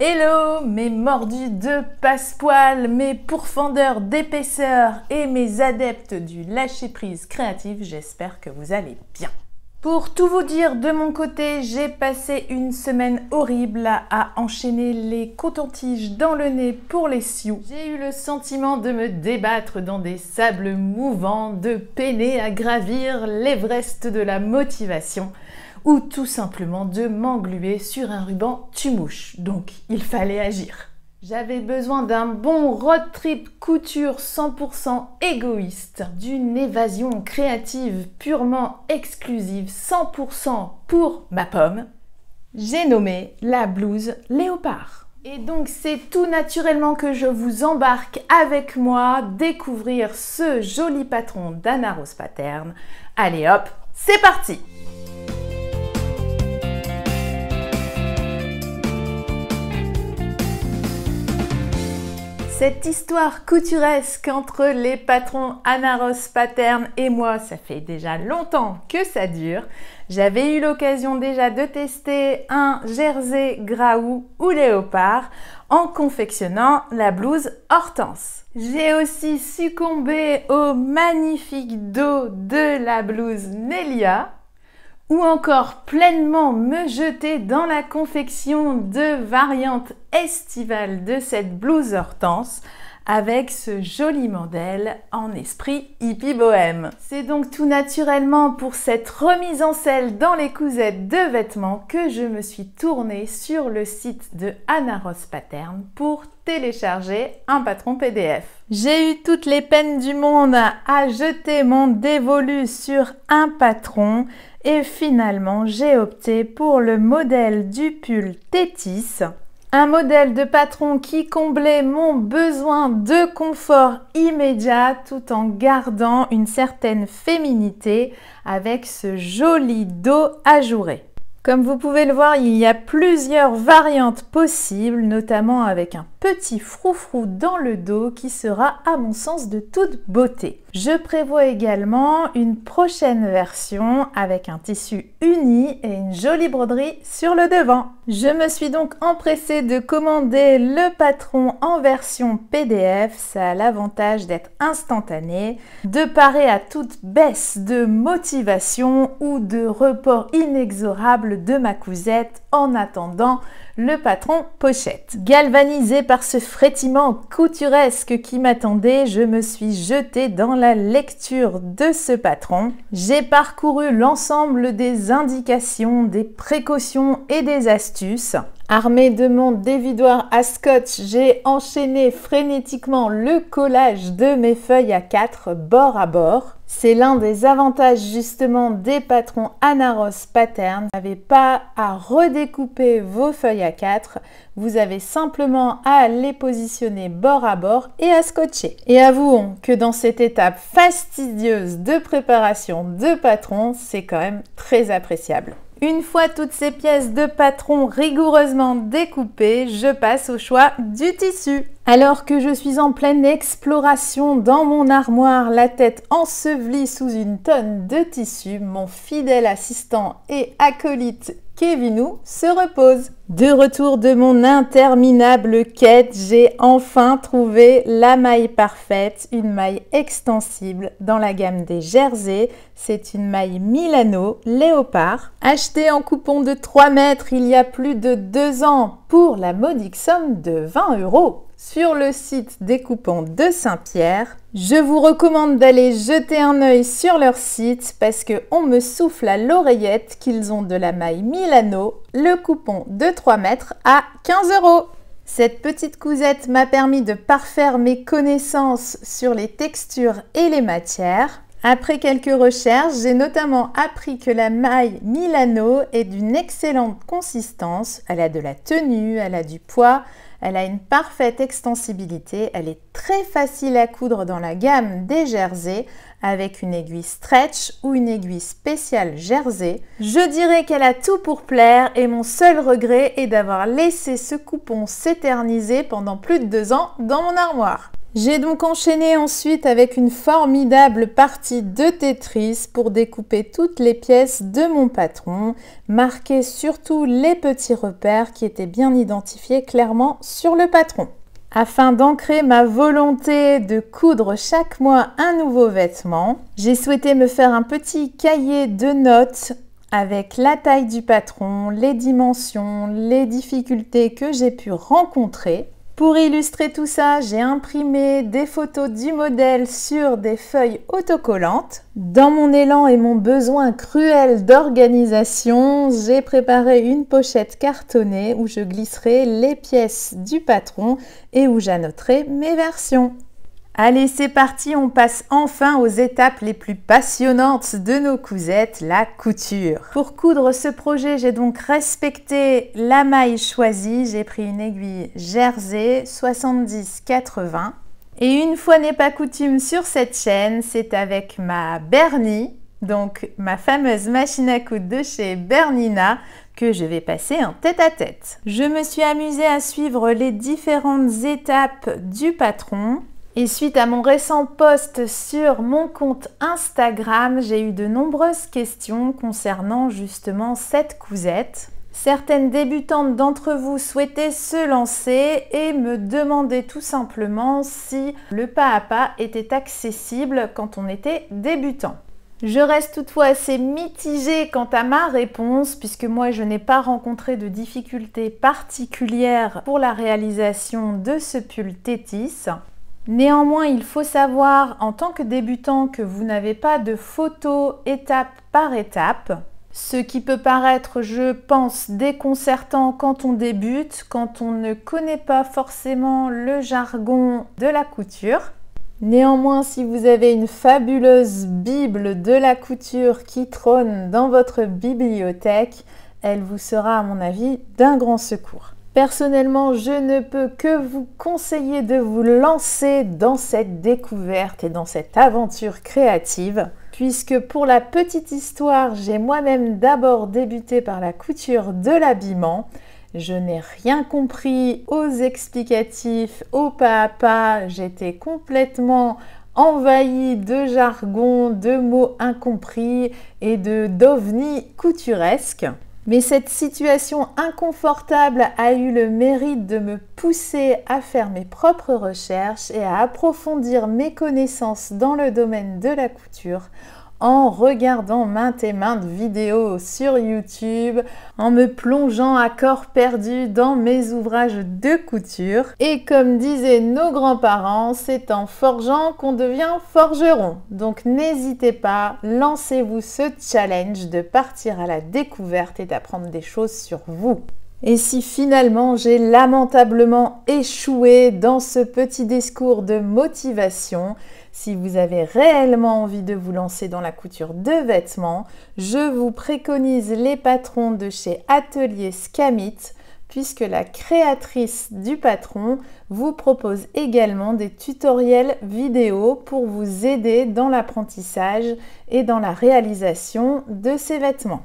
Hello, mes mordus de passepoil, mes pourfendeurs d'épaisseur et mes adeptes du lâcher-prise créatif, j'espère que vous allez bien. Pour tout vous dire, de mon côté, j'ai passé une semaine horrible à enchaîner les cotons dans le nez pour les sioux. J'ai eu le sentiment de me débattre dans des sables mouvants, de peiner à gravir l'Everest de la motivation ou tout simplement de m'engluer sur un ruban tumouche. Donc il fallait agir. J'avais besoin d'un bon road trip couture 100% égoïste, d'une évasion créative purement exclusive 100% pour ma pomme. J'ai nommé la blouse léopard. Et donc c'est tout naturellement que je vous embarque avec moi découvrir ce joli patron Rose Pattern. Allez hop, c'est parti Cette histoire couturesque entre les patrons Anaros Pattern et moi, ça fait déjà longtemps que ça dure. J'avais eu l'occasion déjà de tester un jersey graou ou léopard en confectionnant la blouse Hortense. J'ai aussi succombé au magnifique dos de la blouse Nelia ou encore pleinement me jeter dans la confection de variantes estivales de cette blouse hortense avec ce joli modèle en esprit hippie bohème. C'est donc tout naturellement pour cette remise en selle dans les cousettes de vêtements que je me suis tournée sur le site de Anna Rose Pattern pour télécharger un patron PDF. J'ai eu toutes les peines du monde à jeter mon dévolu sur un patron et finalement, j'ai opté pour le modèle du pull Tétis. Un modèle de patron qui comblait mon besoin de confort immédiat tout en gardant une certaine féminité avec ce joli dos ajouré. Comme vous pouvez le voir, il y a plusieurs variantes possibles, notamment avec un petit froufrou dans le dos qui sera à mon sens de toute beauté. Je prévois également une prochaine version avec un tissu uni et une jolie broderie sur le devant. Je me suis donc empressée de commander le patron en version PDF. Ça a l'avantage d'être instantané, de parer à toute baisse de motivation ou de report inexorable de ma cousette en attendant le patron pochette. Galvanisé par ce frétiment couturesque qui m'attendait, je me suis jetée dans la lecture de ce patron. J'ai parcouru l'ensemble des indications, des précautions et des astuces. Armée de mon dévidoir à scotch, j'ai enchaîné frénétiquement le collage de mes feuilles à quatre bord à bord. C'est l'un des avantages justement des patrons Anaros Pattern. Vous n'avez pas à redécouper vos feuilles à 4, vous avez simplement à les positionner bord à bord et à scotcher. Et avouons que dans cette étape fastidieuse de préparation de patrons, c'est quand même très appréciable. Une fois toutes ces pièces de patron rigoureusement découpées, je passe au choix du tissu. Alors que je suis en pleine exploration dans mon armoire, la tête ensevelie sous une tonne de tissu, mon fidèle assistant et acolyte Kevinou se repose. De retour de mon interminable quête, j'ai enfin trouvé la maille parfaite, une maille extensible dans la gamme des Jersey. C'est une maille Milano Léopard, achetée en coupon de 3 mètres il y a plus de 2 ans pour la modique somme de 20 euros sur le site des coupons de Saint-Pierre. Je vous recommande d'aller jeter un œil sur leur site parce que on me souffle à l'oreillette qu'ils ont de la maille Milano, le coupon de 3 mètres à 15 euros. Cette petite cousette m'a permis de parfaire mes connaissances sur les textures et les matières. Après quelques recherches, j'ai notamment appris que la maille Milano est d'une excellente consistance. Elle a de la tenue, elle a du poids, elle a une parfaite extensibilité, elle est très facile à coudre dans la gamme des jerseys avec une aiguille stretch ou une aiguille spéciale jersey. Je dirais qu'elle a tout pour plaire et mon seul regret est d'avoir laissé ce coupon s'éterniser pendant plus de deux ans dans mon armoire. J'ai donc enchaîné ensuite avec une formidable partie de Tetris pour découper toutes les pièces de mon patron, marquer surtout les petits repères qui étaient bien identifiés clairement sur le patron. Afin d'ancrer ma volonté de coudre chaque mois un nouveau vêtement, j'ai souhaité me faire un petit cahier de notes avec la taille du patron, les dimensions, les difficultés que j'ai pu rencontrer pour illustrer tout ça, j'ai imprimé des photos du modèle sur des feuilles autocollantes. Dans mon élan et mon besoin cruel d'organisation, j'ai préparé une pochette cartonnée où je glisserai les pièces du patron et où j'annoterai mes versions. Allez, c'est parti, on passe enfin aux étapes les plus passionnantes de nos cousettes, la couture. Pour coudre ce projet, j'ai donc respecté la maille choisie. J'ai pris une aiguille Jersey 70-80. Et une fois n'est pas coutume sur cette chaîne, c'est avec ma Bernie, donc ma fameuse machine à coudre de chez Bernina, que je vais passer en tête-à-tête. -tête. Je me suis amusée à suivre les différentes étapes du patron et suite à mon récent post sur mon compte Instagram, j'ai eu de nombreuses questions concernant justement cette cousette. Certaines débutantes d'entre vous souhaitaient se lancer et me demandaient tout simplement si le pas à pas était accessible quand on était débutant. Je reste toutefois assez mitigée quant à ma réponse puisque moi je n'ai pas rencontré de difficultés particulières pour la réalisation de ce pull Tétis. Néanmoins, il faut savoir en tant que débutant que vous n'avez pas de photo étape par étape, ce qui peut paraître, je pense, déconcertant quand on débute, quand on ne connaît pas forcément le jargon de la couture. Néanmoins, si vous avez une fabuleuse Bible de la couture qui trône dans votre bibliothèque, elle vous sera, à mon avis, d'un grand secours. Personnellement, je ne peux que vous conseiller de vous lancer dans cette découverte et dans cette aventure créative, puisque pour la petite histoire, j'ai moi-même d'abord débuté par la couture de l'habillement. Je n'ai rien compris aux explicatifs, au pas à pas, j'étais complètement envahie de jargon, de mots incompris et de d'ovnis couturesques. Mais cette situation inconfortable a eu le mérite de me pousser à faire mes propres recherches et à approfondir mes connaissances dans le domaine de la couture en regardant maintes et maintes vidéos sur YouTube, en me plongeant à corps perdu dans mes ouvrages de couture. Et comme disaient nos grands-parents, c'est en forgeant qu'on devient forgeron. Donc n'hésitez pas, lancez-vous ce challenge de partir à la découverte et d'apprendre des choses sur vous. Et si finalement j'ai lamentablement échoué dans ce petit discours de motivation, si vous avez réellement envie de vous lancer dans la couture de vêtements, je vous préconise les patrons de chez Atelier Scamit puisque la créatrice du patron vous propose également des tutoriels vidéo pour vous aider dans l'apprentissage et dans la réalisation de ces vêtements.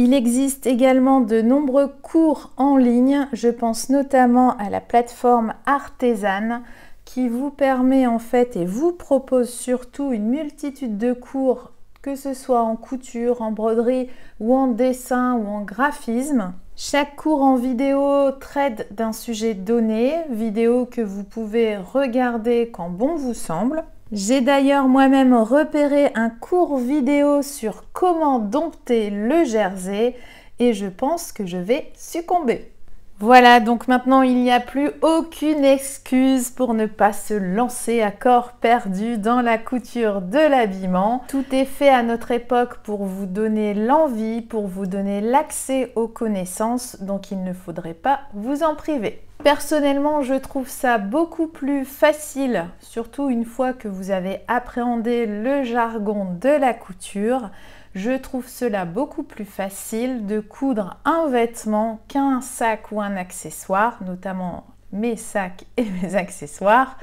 Il existe également de nombreux cours en ligne, je pense notamment à la plateforme Artesane qui vous permet en fait et vous propose surtout une multitude de cours que ce soit en couture, en broderie ou en dessin ou en graphisme. Chaque cours en vidéo traite d'un sujet donné, vidéo que vous pouvez regarder quand bon vous semble. J'ai d'ailleurs moi-même repéré un court vidéo sur comment dompter le jersey et je pense que je vais succomber. Voilà, donc maintenant il n'y a plus aucune excuse pour ne pas se lancer à corps perdu dans la couture de l'habillement. Tout est fait à notre époque pour vous donner l'envie, pour vous donner l'accès aux connaissances, donc il ne faudrait pas vous en priver. Personnellement, je trouve ça beaucoup plus facile, surtout une fois que vous avez appréhendé le jargon de la couture, je trouve cela beaucoup plus facile de coudre un vêtement qu'un sac ou un accessoire, notamment mes sacs et mes accessoires,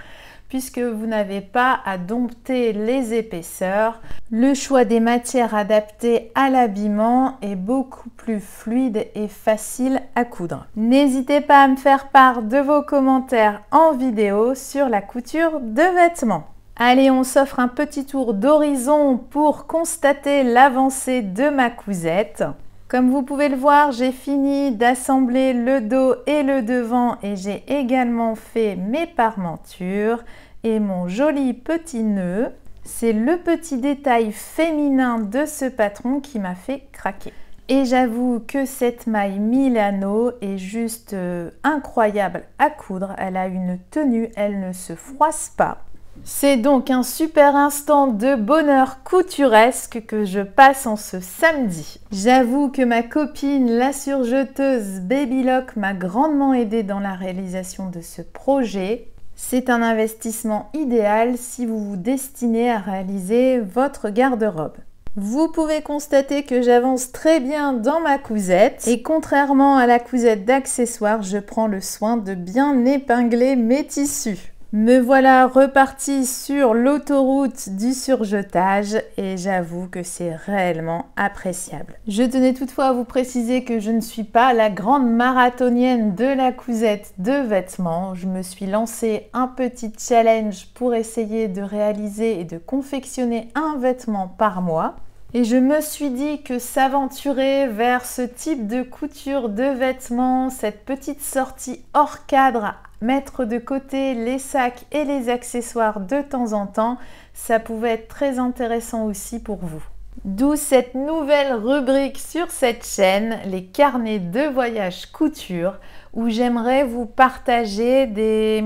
puisque vous n'avez pas à dompter les épaisseurs. Le choix des matières adaptées à l'habillement est beaucoup plus fluide et facile à coudre. N'hésitez pas à me faire part de vos commentaires en vidéo sur la couture de vêtements. Allez, on s'offre un petit tour d'horizon pour constater l'avancée de ma cousette. Comme vous pouvez le voir, j'ai fini d'assembler le dos et le devant et j'ai également fait mes parmentures et mon joli petit nœud. C'est le petit détail féminin de ce patron qui m'a fait craquer. Et j'avoue que cette maille Milano est juste euh, incroyable à coudre. Elle a une tenue, elle ne se froisse pas. C'est donc un super instant de bonheur couturesque que je passe en ce samedi. J'avoue que ma copine, la surjeteuse Babylock, m'a grandement aidée dans la réalisation de ce projet. C'est un investissement idéal si vous vous destinez à réaliser votre garde-robe. Vous pouvez constater que j'avance très bien dans ma cousette et contrairement à la cousette d'accessoires, je prends le soin de bien épingler mes tissus. Me voilà reparti sur l'autoroute du surjetage et j'avoue que c'est réellement appréciable. Je tenais toutefois à vous préciser que je ne suis pas la grande marathonienne de la cousette de vêtements. Je me suis lancé un petit challenge pour essayer de réaliser et de confectionner un vêtement par mois. Et je me suis dit que s'aventurer vers ce type de couture de vêtements, cette petite sortie hors cadre mettre de côté les sacs et les accessoires de temps en temps, ça pouvait être très intéressant aussi pour vous. D'où cette nouvelle rubrique sur cette chaîne, les carnets de voyage couture, où j'aimerais vous partager des,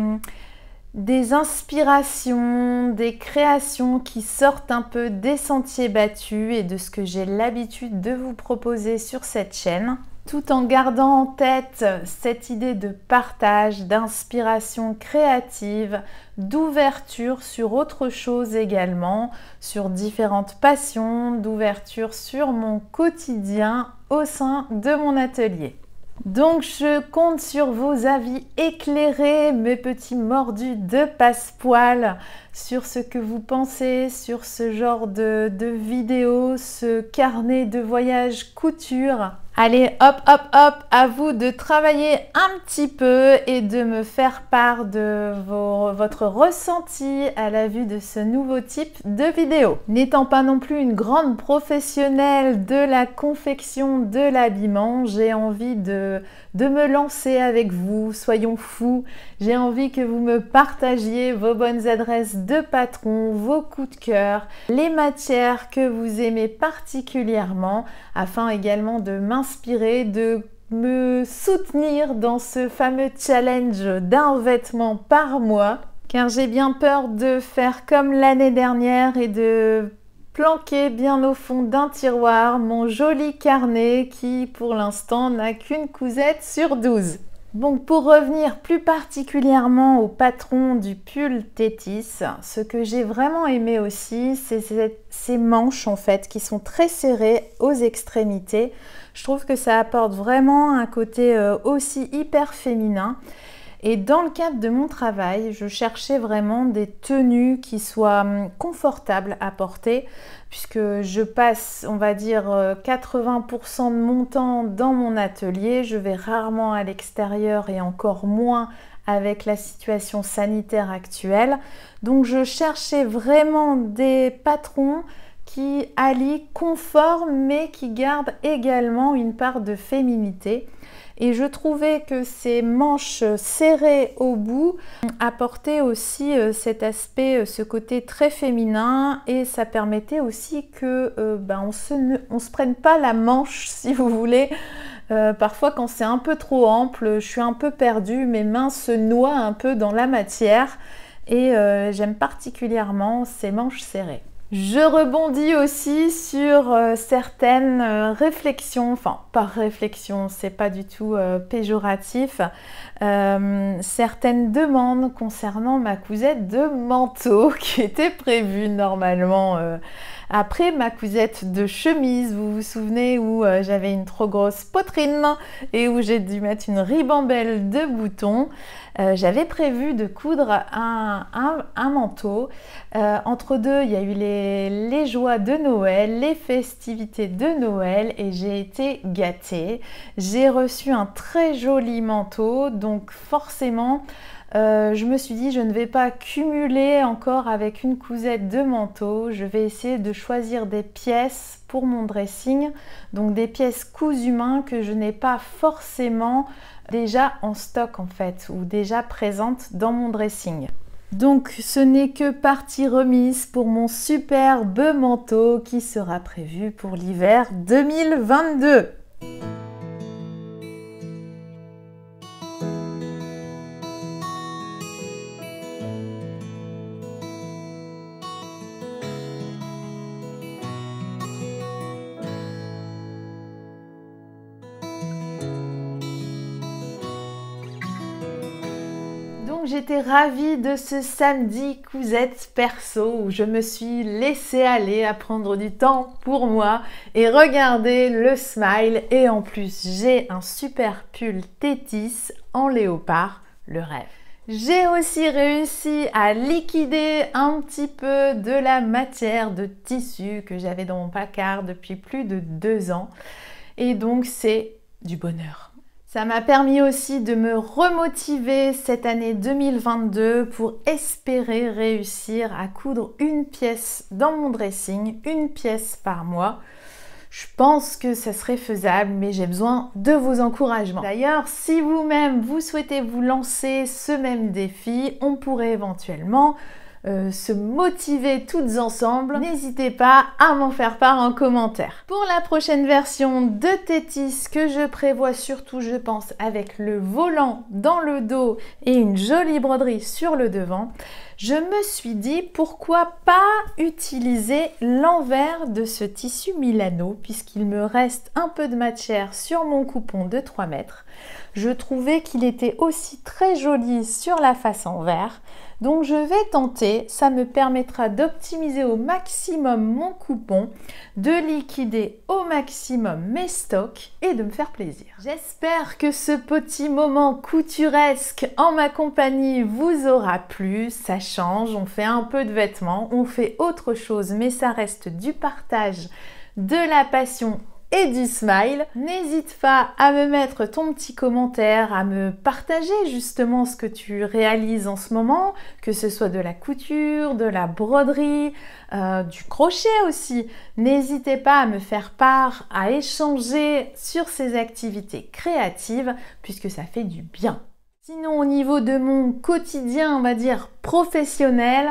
des inspirations, des créations qui sortent un peu des sentiers battus et de ce que j'ai l'habitude de vous proposer sur cette chaîne tout en gardant en tête cette idée de partage, d'inspiration créative, d'ouverture sur autre chose également, sur différentes passions, d'ouverture sur mon quotidien au sein de mon atelier. Donc je compte sur vos avis éclairés, mes petits mordus de passepoil, sur ce que vous pensez, sur ce genre de, de vidéo, ce carnet de voyage couture Allez, hop, hop, hop, à vous de travailler un petit peu et de me faire part de votre ressenti à la vue de ce nouveau type de vidéo. N'étant pas non plus une grande professionnelle de la confection, de l'habillement, j'ai envie de, de me lancer avec vous, soyons fous. J'ai envie que vous me partagiez vos bonnes adresses de patron, vos coups de cœur, les matières que vous aimez particulièrement, afin également de m'inspirer de me soutenir dans ce fameux challenge d'un vêtement par mois, car j'ai bien peur de faire comme l'année dernière et de planquer bien au fond d'un tiroir mon joli carnet qui pour l'instant n'a qu'une cousette sur 12. Donc pour revenir plus particulièrement au patron du pull Tétis, ce que j'ai vraiment aimé aussi, c'est ces manches en fait qui sont très serrées aux extrémités. Je trouve que ça apporte vraiment un côté euh, aussi hyper féminin. Et dans le cadre de mon travail, je cherchais vraiment des tenues qui soient hum, confortables à porter, puisque je passe, on va dire, 80% euh, de mon temps dans mon atelier. Je vais rarement à l'extérieur et encore moins avec la situation sanitaire actuelle. Donc je cherchais vraiment des patrons qui allient confort mais qui gardent également une part de féminité et je trouvais que ces manches serrées au bout apportaient aussi euh, cet aspect, euh, ce côté très féminin et ça permettait aussi que euh, ben, on, se ne, se prenne pas la manche si vous voulez. parfois quand c'est un peu trop ample, je suis un peu perdue, mes mains se noient un peu dans la matière et j'aime particulièrement ces manches serrées. Je rebondis aussi sur euh, certaines euh, réflexions, enfin par réflexion, c'est pas du tout euh, péjoratif, certaines demandes concernant ma cousette de manteau qui était prévue normalement. Après ma cousette de chemise, vous vous souvenez où euh, j'avais une trop grosse poitrine et où j'ai dû mettre une ribambelle de boutons, euh, j'avais prévu de coudre un, manteau. Euh, entre deux, il y a eu les joies de Noël, les festivités de Noël et j'ai été gâtée. J'ai reçu un très joli manteau, donc forcément... Euh, je me suis dit je ne vais pas cumuler encore avec une cousette de manteau, je vais essayer de choisir des pièces pour mon dressing, donc des pièces cousues main que je n'ai pas forcément déjà en stock en fait ou déjà présentes dans mon dressing. Donc ce n'est que partie remise pour mon superbe manteau qui sera prévu pour l'hiver 2022. j'étais ravie de ce samedi cousette perso où je me suis laissée aller à prendre du temps pour moi et regarder le smile et en plus j'ai un super pull Tétis en léopard, le rêve. J'ai aussi réussi à liquider un petit peu de la matière de tissu que j'avais dans mon placard depuis plus de deux ans et donc c'est du bonheur. Ça m'a permis aussi de me remotiver cette année 2022 pour espérer réussir à coudre une pièce dans mon dressing, une pièce par mois. Je pense que ça serait faisable, mais j'ai besoin de vos encouragements. D'ailleurs, si vous-même vous souhaitez vous lancer ce même défi, on pourrait éventuellement euh, se motiver toutes ensemble, n'hésitez pas à m'en faire part en commentaire. Pour la prochaine version de Tétis que je prévois surtout, je pense, avec le volant dans le dos et une jolie broderie sur le devant, je me suis dit pourquoi pas utiliser l'envers de ce tissu Milano puisqu'il me reste un peu de matière sur mon coupon de 3 mètres. Je trouvais qu'il était aussi très joli sur la face envers. Donc je vais tenter, ça me permettra d'optimiser au maximum mon coupon, de liquider au maximum mes stocks et de me faire plaisir. J'espère que ce petit moment couturesque en ma compagnie vous aura plu. Sachez on fait un peu de vêtements, on fait autre chose, mais ça reste du partage, de la passion et du smile. N'hésite pas à me mettre ton petit commentaire, à me partager justement ce que tu réalises en ce moment, que ce soit de la couture, de la broderie, euh, du crochet aussi. N'hésitez pas à me faire part, à échanger sur ces activités créatives, puisque ça fait du bien. Sinon, au niveau de mon quotidien, on va dire professionnel,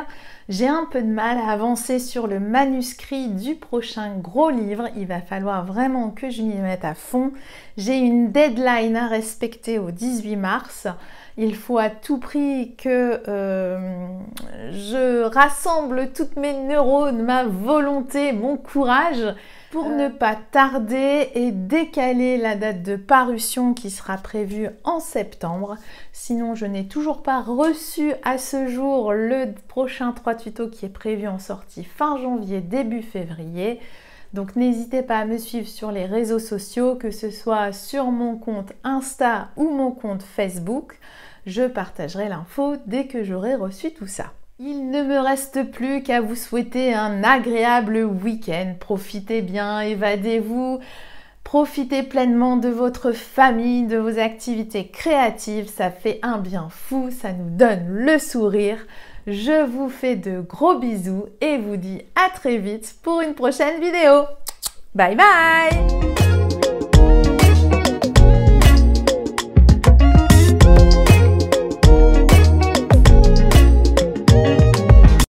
j'ai un peu de mal à avancer sur le manuscrit du prochain gros livre. Il va falloir vraiment que je m'y mette à fond. J'ai une deadline à respecter au 18 mars. Il faut à tout prix que euh, je rassemble toutes mes neurones, ma volonté, mon courage pour euh. ne pas tarder et décaler la date de parution qui sera prévue en septembre. Sinon, je n'ai toujours pas reçu à ce jour le prochain 3 tutos qui est prévu en sortie fin janvier, début février. Donc n'hésitez pas à me suivre sur les réseaux sociaux, que ce soit sur mon compte Insta ou mon compte Facebook. Je partagerai l'info dès que j'aurai reçu tout ça. Il ne me reste plus qu'à vous souhaiter un agréable week-end. Profitez bien, évadez-vous, profitez pleinement de votre famille, de vos activités créatives. Ça fait un bien fou, ça nous donne le sourire. Je vous fais de gros bisous et vous dis à très vite pour une prochaine vidéo. Bye bye